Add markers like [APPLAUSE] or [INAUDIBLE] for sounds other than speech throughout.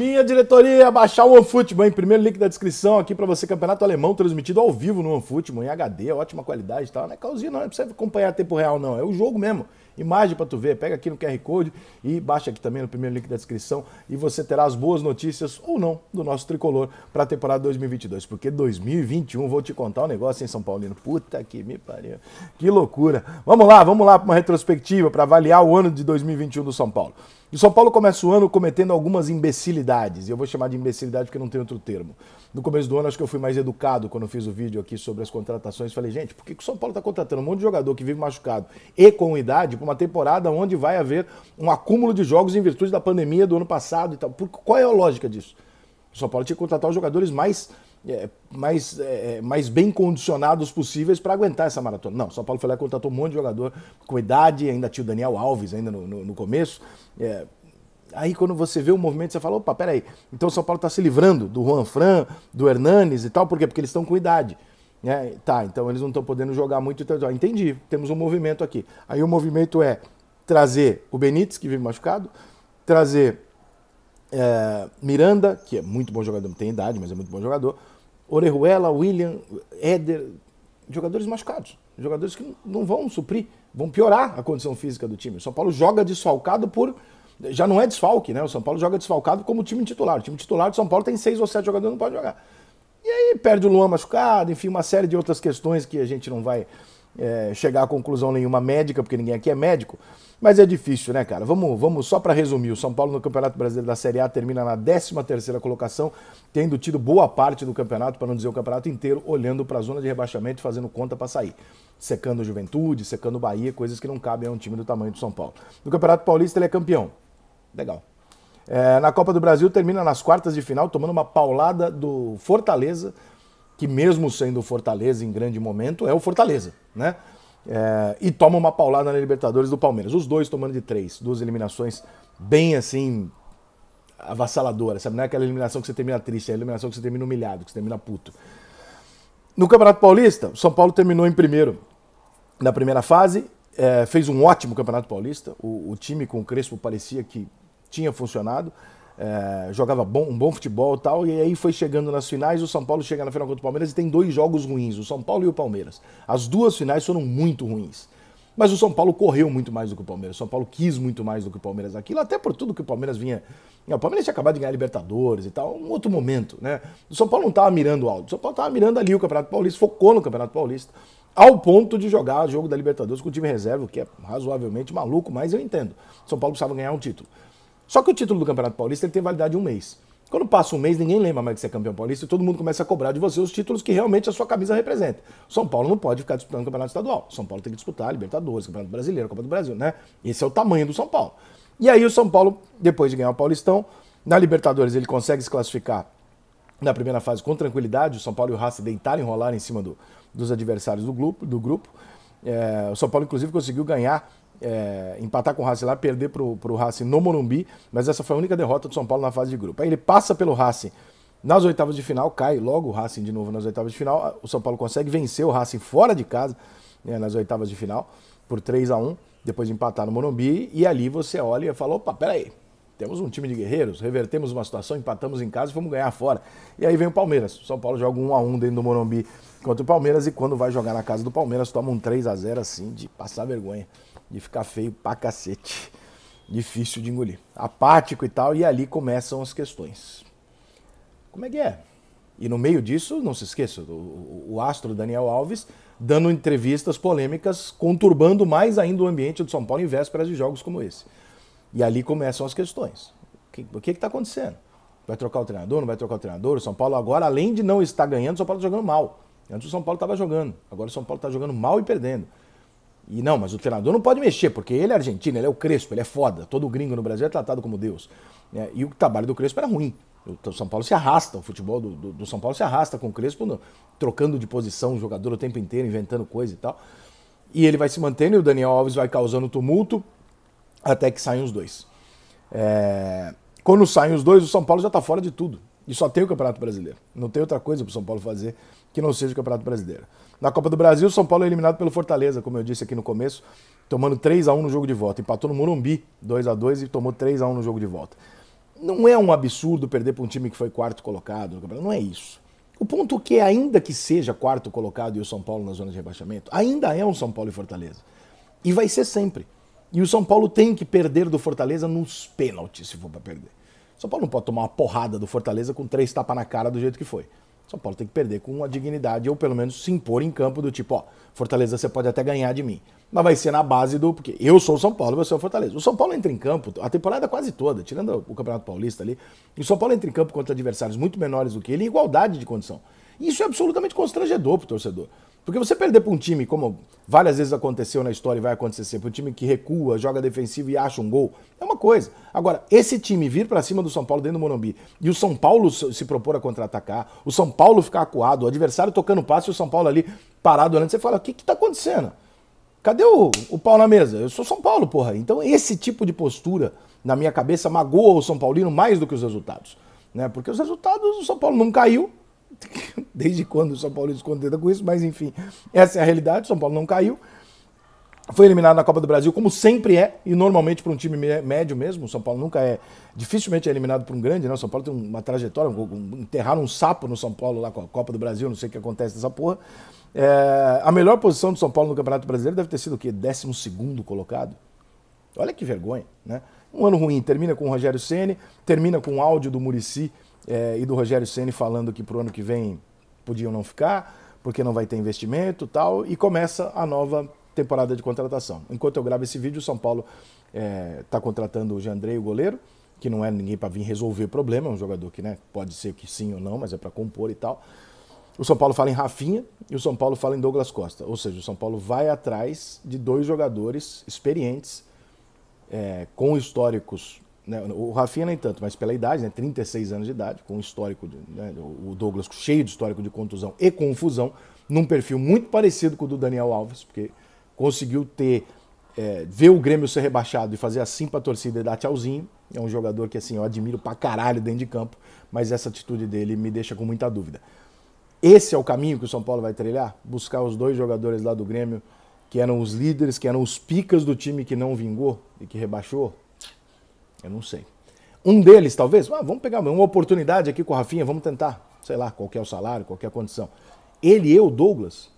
Minha diretoria, baixar o OneFootball, hein? Primeiro link da descrição aqui para você, Campeonato Alemão, transmitido ao vivo no OneFootball, em HD, ótima qualidade e tal. Não é calzinho, não, não precisa acompanhar tempo real, não. É o jogo mesmo. Imagem para tu ver, pega aqui no QR Code e baixa aqui também no primeiro link da descrição e você terá as boas notícias ou não do nosso tricolor para a temporada 2022, porque 2021 vou te contar um negócio em São Paulino. Puta que me pariu. Que loucura. Vamos lá, vamos lá para uma retrospectiva para avaliar o ano de 2021 do São Paulo. E São Paulo começa o ano cometendo algumas imbecilidades, e eu vou chamar de imbecilidade porque não tem outro termo. No começo do ano, acho que eu fui mais educado quando fiz o vídeo aqui sobre as contratações. Falei, gente, por que, o São Paulo está contratando um monte de jogador que vive machucado e com idade para uma temporada onde vai haver um acúmulo de jogos em virtude da pandemia do ano passado e tal? Por, qual é a lógica disso? O São Paulo tinha que contratar os jogadores mais é, mais, é, mais bem condicionados possíveis para aguentar essa maratona. Não, São Paulo foi lá e contratou um monte de jogador com idade, ainda tinha o Daniel Alves ainda no, no, no começo. É, aí quando você vê o movimento, você fala, opa, peraí, então São Paulo está se livrando do Juan Fran, do Hernanes e tal, por quê? Porque eles estão com idade. Né? Tá, então eles não estão podendo jogar muito. Então, ó, entendi, temos um movimento aqui. Aí o movimento é trazer o Benítez, que vive machucado, trazer é, Miranda, que é muito bom jogador, não tem idade, mas é muito bom jogador, Orejuela, William, Éder, jogadores machucados, jogadores que não vão suprir, vão piorar a condição física do time. O São Paulo joga desfalcado por já não é desfalque, né? O São Paulo joga desfalcado como time titular. O time titular de São Paulo tem seis ou sete jogadores que não pode jogar. E aí perde o Luan machucado, enfim, uma série de outras questões que a gente não vai é, chegar a conclusão nenhuma médica, porque ninguém aqui é médico, mas é difícil, né, cara? Vamos, vamos só para resumir. O São Paulo no Campeonato Brasileiro da Série A termina na 13 colocação, tendo tido boa parte do campeonato, para não dizer o campeonato inteiro, olhando para a zona de rebaixamento, fazendo conta para sair. Secando o Juventude, secando o Bahia, coisas que não cabem a um time do tamanho do São Paulo. No Campeonato Paulista ele é campeão. Legal. É, na Copa do Brasil termina nas quartas de final, tomando uma paulada do Fortaleza, que mesmo sendo o Fortaleza em grande momento, é o Fortaleza, né? É, e toma uma paulada na Libertadores do Palmeiras. Os dois tomando de três, duas eliminações bem assim avassaladoras, sabe? Não é aquela eliminação que você termina triste, é a eliminação que você termina humilhado, que você termina puto. No Campeonato Paulista, o São Paulo terminou em primeiro na primeira fase, é, fez um ótimo Campeonato Paulista. O, o time com o Crespo parecia que tinha funcionado é, jogava bom, um bom futebol e tal, e aí foi chegando nas finais, o São Paulo chega na final contra o Palmeiras e tem dois jogos ruins, o São Paulo e o Palmeiras. As duas finais foram muito ruins. Mas o São Paulo correu muito mais do que o Palmeiras. O São Paulo quis muito mais do que o Palmeiras aquilo, até por tudo que o Palmeiras vinha. O Palmeiras tinha acabado de ganhar a Libertadores e tal, um outro momento, né? O São Paulo não estava mirando alto. O São Paulo estava mirando ali o Campeonato Paulista, focou no Campeonato Paulista, ao ponto de jogar o jogo da Libertadores com o time reserva, o que é razoavelmente maluco, mas eu entendo. O São Paulo precisava ganhar um título. Só que o título do Campeonato Paulista ele tem validade de um mês. Quando passa um mês, ninguém lembra mais que você é campeão paulista e todo mundo começa a cobrar de você os títulos que realmente a sua camisa representa. São Paulo não pode ficar disputando o campeonato estadual. São Paulo tem que disputar Libertadores, Campeonato Brasileiro, Copa do Brasil, né? Esse é o tamanho do São Paulo. E aí o São Paulo, depois de ganhar o Paulistão, na Libertadores ele consegue se classificar na primeira fase com tranquilidade. O São Paulo e o Racing deitaram e em cima do, dos adversários do grupo. Do grupo. É, o São Paulo, inclusive, conseguiu ganhar é, empatar com o Racing lá, perder para o Racing no Morumbi, mas essa foi a única derrota do São Paulo na fase de grupo. Aí ele passa pelo Racing nas oitavas de final, cai logo o Racing de novo nas oitavas de final, o São Paulo consegue vencer o Racing fora de casa né, nas oitavas de final por 3 a 1 depois de empatar no Morumbi, e ali você olha e fala, opa, peraí, temos um time de guerreiros, revertemos uma situação, empatamos em casa e fomos ganhar fora. E aí vem o Palmeiras. O São Paulo joga 1 a 1 dentro do Morumbi contra o Palmeiras e quando vai jogar na casa do Palmeiras toma um 3 a 0 assim de passar vergonha de ficar feio pra cacete. Difícil de engolir. Apático e tal, e ali começam as questões. Como é que é? E no meio disso, não se esqueça, o, o astro Daniel Alves dando entrevistas polêmicas, conturbando mais ainda o ambiente do São Paulo em vésperas de jogos como esse. E ali começam as questões. O que está acontecendo? Vai trocar o treinador? Não vai trocar o treinador? O São Paulo agora, além de não estar ganhando, o São Paulo está jogando mal. Antes o São Paulo estava jogando. Agora o São Paulo está jogando mal e perdendo. E não, mas o treinador não pode mexer, porque ele é argentino, ele é o Crespo, ele é foda. Todo gringo no Brasil é tratado como Deus. É, e o trabalho do Crespo era ruim. O São Paulo se arrasta, o futebol do, do, do São Paulo se arrasta com o Crespo, no, trocando de posição o jogador o tempo inteiro, inventando coisa e tal. E ele vai se mantendo e o Daniel Alves vai causando tumulto até que saem os dois. É... Quando saem os dois, o São Paulo já está fora de tudo. E só tem o Campeonato Brasileiro. Não tem outra coisa para o São Paulo fazer que não seja o Campeonato Brasileiro. Na Copa do Brasil, o São Paulo é eliminado pelo Fortaleza, como eu disse aqui no começo, tomando 3 a 1 no jogo de volta. Empatou no Morumbi 2 a 2 e tomou 3 a 1 no jogo de volta. Não é um absurdo perder para um time que foi quarto colocado no campeonato, não é isso. O ponto é que, ainda que seja quarto colocado e o São Paulo na zona de rebaixamento, ainda é um São Paulo e Fortaleza. E vai ser sempre. E o São Paulo tem que perder do Fortaleza nos pênaltis, se for para perder. São Paulo não pode tomar uma porrada do Fortaleza com três tapas na cara do jeito que foi. São Paulo tem que perder com uma dignidade ou pelo menos se impor em campo do tipo, ó, Fortaleza você pode até ganhar de mim, mas vai ser na base do porque eu sou o São Paulo, você é o Fortaleza. O São Paulo entra em campo a temporada é quase toda, tirando o Campeonato Paulista ali, o São Paulo entra em campo contra adversários muito menores do que ele em igualdade de condição. Isso é absolutamente constrangedor pro torcedor. Porque você perder para um time, como várias vezes aconteceu na história e vai acontecer sempre, um time que recua, joga defensivo e acha um gol, é uma coisa. Agora, esse time vir para cima do São Paulo dentro do Morumbi e o São Paulo se propor a contra-atacar, o São Paulo ficar acuado, o adversário tocando passe e o São Paulo ali parado olhando, você fala: o que está acontecendo? Cadê o, o pau na mesa? Eu sou São Paulo, porra. Então, esse tipo de postura, na minha cabeça, magoa o São Paulino mais do que os resultados. Né? Porque os resultados, o São Paulo não caiu, [LAUGHS] desde quando o São Paulo se contenta com isso, mas enfim, essa é a realidade. O São Paulo não caiu. Foi eliminado na Copa do Brasil, como sempre é, e normalmente para um time médio mesmo. O São Paulo nunca é. Dificilmente é eliminado por um grande, né? O São Paulo tem uma trajetória. Um, enterraram um sapo no São Paulo lá com a Copa do Brasil, não sei o que acontece nessa porra. É, a melhor posição do São Paulo no Campeonato Brasileiro deve ter sido o quê? 12 colocado? Olha que vergonha, né? Um ano ruim, termina com o Rogério Ceni, termina com o áudio do Murici é, e do Rogério Ceni falando que pro ano que vem podiam não ficar, porque não vai ter investimento tal, e começa a nova temporada de contratação. Enquanto eu gravo esse vídeo, o São Paulo está eh, é, contratando o Jandrei, o goleiro, que não é ninguém para vir resolver o problema, é um jogador que né, pode ser que sim ou não, mas é para compor e tal. O São Paulo fala em Rafinha e o São Paulo fala em Douglas Costa. Ou seja, o São Paulo vai atrás de dois jogadores experientes é, com históricos. Né, o Rafinha nem tanto, mas pela idade, né, 36 anos de idade, com histórico, de, né, o Douglas cheio de histórico de contusão e confusão, num perfil muito parecido com o do Daniel Alves, porque conseguiu ter é, ver o Grêmio ser rebaixado e fazer assim pra torcida e dar tchauzinho. É um jogador que assim eu admiro pra caralho dentro de campo, mas essa atitude dele me deixa com muita dúvida. Esse é o caminho que o São Paulo vai trilhar? Buscar os dois jogadores lá do Grêmio que eram os líderes, que eram os picas do time que não vingou e que rebaixou? Eu não sei. Um deles, talvez, ah, vamos pegar uma oportunidade aqui com o Rafinha, vamos tentar. Sei lá, qual é o salário, qual é a condição. Ele e o Douglas?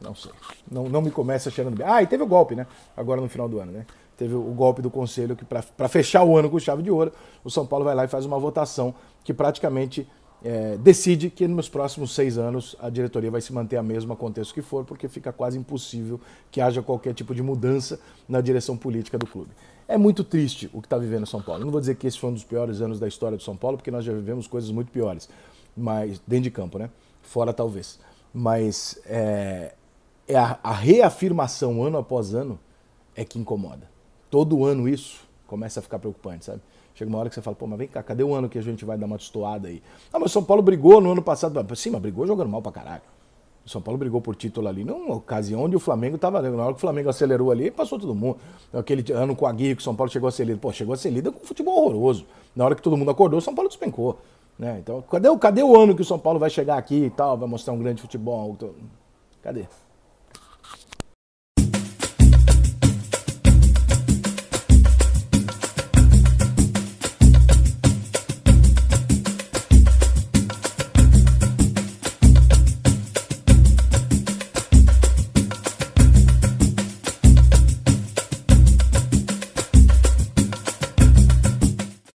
Não sei. Não, não me começa cheirando bem. Ah, e teve o golpe, né? Agora no final do ano, né? Teve o golpe do conselho que, para fechar o ano com chave de ouro, o São Paulo vai lá e faz uma votação que praticamente é, decide que nos próximos seis anos a diretoria vai se manter a mesma, contexto que for, porque fica quase impossível que haja qualquer tipo de mudança na direção política do clube. É muito triste o que está vivendo São Paulo. não vou dizer que esse foi um dos piores anos da história do São Paulo, porque nós já vivemos coisas muito piores, mas dentro de campo, né? Fora talvez. Mas é, é a, a reafirmação ano após ano é que incomoda. Todo ano isso começa a ficar preocupante, sabe? Chega uma hora que você fala, pô, mas vem cá, cadê o ano que a gente vai dar uma destoada aí? Ah, mas o São Paulo brigou no ano passado. Ah, sim, mas brigou jogando mal pra caralho. O São Paulo brigou por título ali numa ocasião onde o Flamengo estava. Né, na hora que o Flamengo acelerou ali, passou todo mundo. Aquele ano com a Guia que o São Paulo chegou a ser líder. Pô, chegou a ser líder com um futebol horroroso. Na hora que todo mundo acordou, o São Paulo despencou. Né? Então, cadê, cadê o ano que o São Paulo vai chegar aqui e tal, vai mostrar um grande futebol? Cadê?